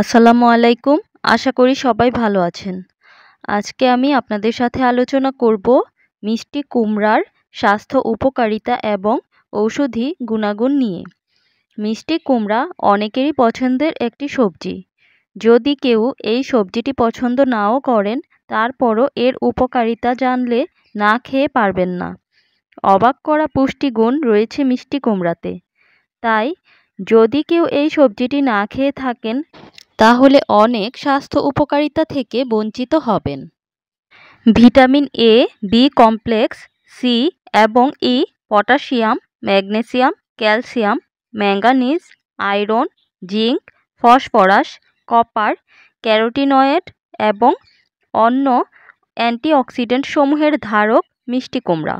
আসসালামু আলাইকুম আশা করি সবাই ভালো আছেন আজকে আমি আপনাদের সাথে আলোচনা করব মিষ্টি কুমড়ার স্বাস্থ্য উপকারিতা এবং ঔষধি গুণাগুণ নিয়ে মিষ্টি কুমড়া অনেকেরই পছন্দের একটি সবজি যদি কেউ এই সবজিটি পছন্দ নাও করেন তারপরও এর উপকারিতা জানলে না খেয়ে পারবেন না অবাক করা পুষ্টিগুণ রয়েছে মিষ্টি কুমড়াতে তাই যদি কেউ এই সবজিটি না খেয়ে থাকেন তাহলে অনেক স্বাস্থ্য উপকারিতা থেকে বঞ্চিত হবেন vitamin A B complex C এবং E potassium magnesium calcium manganese iron zinc phosphorus copper carotenoid এবং অন্য অ্যান্টিঅক্সিডেন্ট সমূহের ধারক মিষ্টি কুমড়া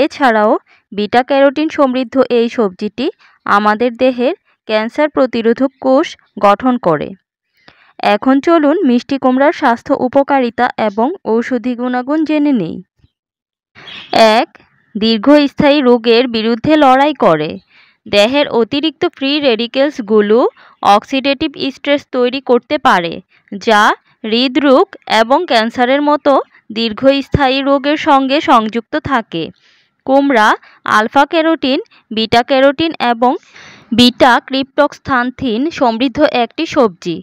এছাড়াও বিটা ক্যারোটিন সমৃদ্ধ এই সবজিটি আমাদের দেহের ক্যান্সার প্রতিরোধক কোষ গঠন করে এখন চলুন মিষ্টি কুমড়ার স্বাস্থ্য উপকারিতা এবং ঔষধি গুণাগুণ জেনে নেই এক দীর্ঘস্থায়ী রোগের বিরুদ্ধে লড়াই করে দেহের অতিরিক্ত ফ্রি রেডিকেলসগুলো অক্সিডেটিভ স্ট্রেস তৈরি করতে পারে যা হৃদরোগ এবং ক্যান্সারের মতো দীর্ঘস্থায়ী রোগের সঙ্গে সংযুক্ত থাকে কুমড়া আলফা ক্যারোটিন বিটা ক্যারোটিন এবং বিটা ক্রিপ্টোক্সান্থিন সমৃদ্ধ একটি সবজি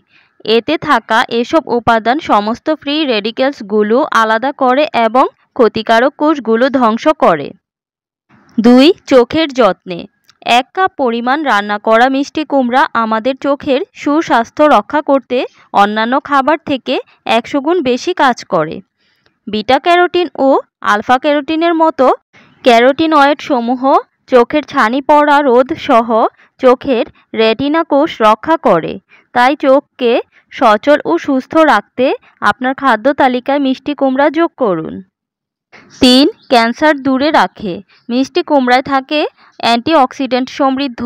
এতে থাকা এসব উপাদান সমস্ত ফ্রি রেডিক্যালসগুলো আলাদা করে এবং ক্ষতিকারক কোষগুলো ধ্বংস করে দুই চোখের যত্নে এক কাপ পরিমাণ রান্না করা মিষ্টি কুমড়া আমাদের চোখের সুস্বাস্থ্য রক্ষা করতে অন্যান্য খাবার থেকে একশো গুণ বেশি কাজ করে বিটা ক্যারোটিন ও আলফা ক্যারোটিনের মতো ক্যারোটিনয়েড সমূহ চোখের ছানি পড়া রোধ সহ চোখের রেটিনা কোষ রক্ষা করে তাই চোখকে সচল ও সুস্থ রাখতে আপনার খাদ্য তালিকায় মিষ্টি কুমড়া যোগ করুন তিন ক্যান্সার দূরে রাখে মিষ্টি কুমড়ায় থাকে অ্যান্টিঅক্সিডেন্ট সমৃদ্ধ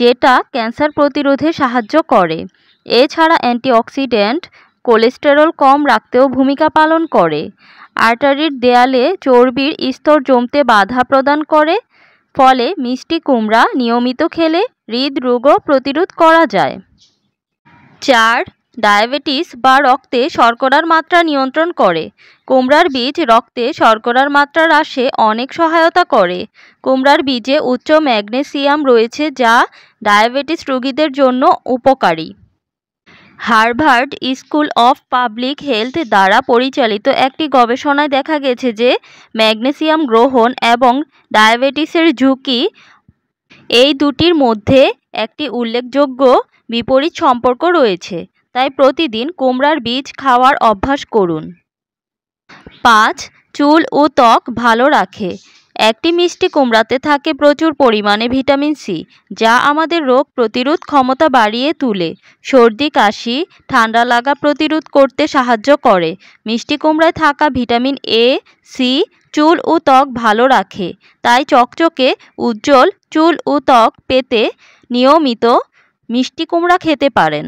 যেটা ক্যান্সার প্রতিরোধে সাহায্য করে এছাড়া অ্যান্টিঅক্সিডেন্ট কোলেস্টেরল কম রাখতেও ভূমিকা পালন করে আর্টারির দেয়ালে চর্বির স্তর জমতে বাধা প্রদান করে ফলে মিষ্টি কুমড়া নিয়মিত খেলে হৃদরোগও প্রতিরোধ করা যায় চার ডায়াবেটিস বা রক্তে শর্করার মাত্রা নিয়ন্ত্রণ করে কুমড়ার বীজ রক্তে শর্করার মাত্রা হ্রাসে অনেক সহায়তা করে কুমড়ার বীজে উচ্চ ম্যাগনেসিয়াম রয়েছে যা ডায়াবেটিস রোগীদের জন্য উপকারী Harvard school of public health দ্বারা পরিচালিত একটি গবেষণায় দেখা গেছে যে ম্যাগনেসিয়াম গ্রহণ এবং ডায়াবেটিসের ঝুঁকি এই দুটির মধ্যে একটি উল্লেখযোগ্য বিপরীত সম্পর্ক রয়েছে তাই প্রতিদিন কুমড়ার বীজ খাওয়ার অভ্যাস করুন পাঁচ চুল ও ত্বক ভালো রাখে একটি মিষ্টি কুমড়াতে থাকে প্রচুর পরিমাণে ভিটামিন সি যা আমাদের রোগ প্রতিরোধ ক্ষমতা বাড়িয়ে তুলে সর্দি কাশি ঠান্ডা লাগা প্রতিরোধ করতে সাহায্য করে মিষ্টি কুমড়ায় থাকা ভিটামিন এ সি চুল ও ত্বক ভালো রাখে তাই চকচকে উজ্জ্বল চুল ও ত্বক পেতে নিয়মিত মিষ্টি কুমড়া খেতে পারেন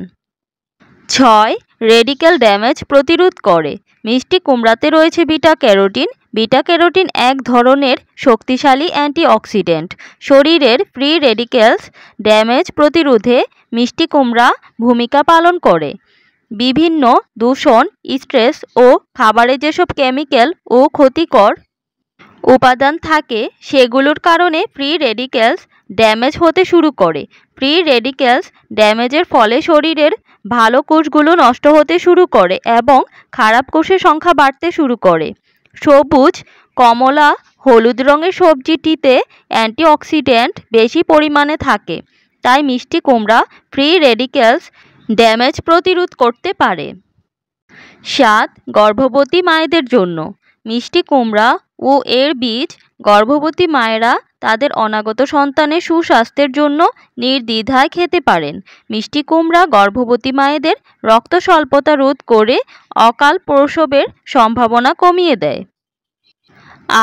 ছয় রেডিক্যাল ড্যামেজ প্রতিরোধ করে মিষ্টি কুমড়াতে রয়েছে বিটা ক্যারোটিন বিটা ক্যারোটিন এক ধরনের শক্তিশালী অ্যান্টিঅক্সিডেন্ট শরীরের প্রি রেডিক্যালস ড্যামেজ প্রতিরোধে মিষ্টি কুমড়া ভূমিকা পালন করে বিভিন্ন দূষণ স্ট্রেস ও খাবারে যেসব কেমিক্যাল ও ক্ষতিকর উপাদান থাকে সেগুলোর কারণে প্রি রেডিক্যালস ড্যামেজ হতে শুরু করে প্রি রেডিক্যালস ড্যামেজের ফলে শরীরের ভালো কোষগুলো নষ্ট হতে শুরু করে এবং খারাপ কোষের সংখ্যা বাড়তে শুরু করে সবুজ কমলা হলুদ রঙের সবজিটিতে অ্যান্টিঅক্সিডেন্ট বেশি পরিমাণে থাকে তাই মিষ্টি কুমড়া ফ্রি রেডিক্যালস ড্যামেজ প্রতিরোধ করতে পারে সাত গর্ভবতী মায়েদের জন্য মিষ্টি কুমড়া ও এর বীজ গর্ভবতী মায়েরা তাদের অনাগত সন্তানের সুস্বাস্থ্যের জন্য নির্দ্বিধায় খেতে পারেন মিষ্টি কুমড়া গর্ভবতী মায়েদের রক্ত স্বল্পতা রোধ করে অকাল প্রসবের সম্ভাবনা কমিয়ে দেয়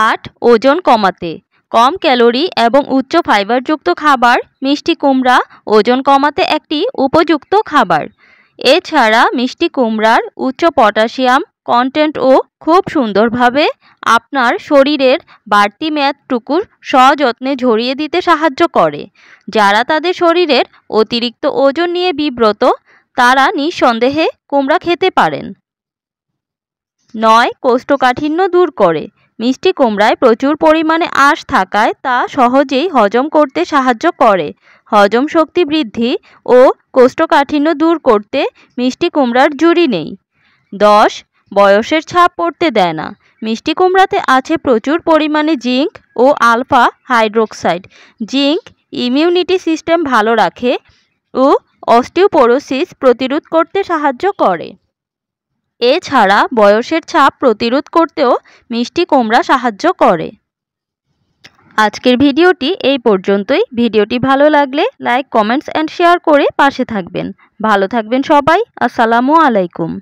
আট ওজন কমাতে কম ক্যালোরি এবং উচ্চ ফাইবারযুক্ত খাবার মিষ্টি কুমড়া ওজন কমাতে একটি উপযুক্ত খাবার এছাড়া মিষ্টি কুমড়ার উচ্চ পটাশিয়াম কন্টেন্টও খুব সুন্দরভাবে আপনার শরীরের বাড়তি ম্যাদটুকুর সযত্নে ঝরিয়ে দিতে সাহায্য করে যারা তাদের শরীরের অতিরিক্ত ওজন নিয়ে বিব্রত তারা নিঃসন্দেহে কুমড়া খেতে পারেন নয় কোষ্ঠকাঠিন্য দূর করে মিষ্টি কুমড়ায় প্রচুর পরিমাণে আঁশ থাকায় তা সহজেই হজম করতে সাহায্য করে হজম শক্তি বৃদ্ধি ও কোষ্ঠকাঠিন্য দূর করতে মিষ্টি কুমড়ার জুড়ি নেই দশ বয়সের ছাপ পড়তে দেয় না মিষ্টি কুমড়াতে আছে প্রচুর পরিমাণে জিঙ্ক ও alpha hydroxide zinc immunity system ভালো রাখে ও অস্টিওপোরোসিস প্রতিরোধ করতে সাহায্য করে এছাড়া বয়সের ছাপ প্রতিরোধ করতেও মিষ্টি কুমড়া সাহায্য করে আজকের ভিডিওটি এই পর্যন্তই ভিডিওটি ভালো লাগলে লাইক কমেন্টস অ্যান্ড শেয়ার করে পাশে থাকবেন ভালো থাকবেন সবাই আসসালামু আলাইকুম